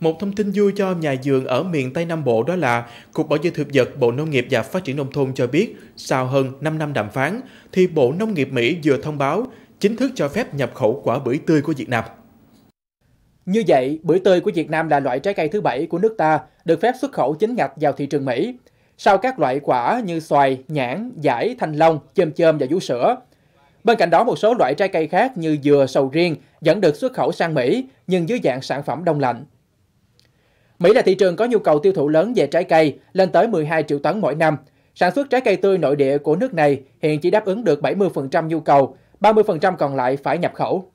Một thông tin vui cho nhà vườn ở miền Tây Nam Bộ đó là Cục Bảo vệ Thực vật Bộ Nông nghiệp và Phát triển Nông thôn cho biết sau hơn 5 năm đàm phán thì Bộ Nông nghiệp Mỹ vừa thông báo chính thức cho phép nhập khẩu quả bưởi tươi của Việt Nam. Như vậy, bưởi tươi của Việt Nam là loại trái cây thứ bảy của nước ta được phép xuất khẩu chính ngạch vào thị trường Mỹ. Sau các loại quả như xoài, nhãn, giải, thanh long, chôm chôm và vú sữa, Bên cạnh đó, một số loại trái cây khác như dừa, sầu riêng vẫn được xuất khẩu sang Mỹ nhưng dưới dạng sản phẩm đông lạnh. Mỹ là thị trường có nhu cầu tiêu thụ lớn về trái cây, lên tới 12 triệu tấn mỗi năm. Sản xuất trái cây tươi nội địa của nước này hiện chỉ đáp ứng được 70% nhu cầu, 30% còn lại phải nhập khẩu.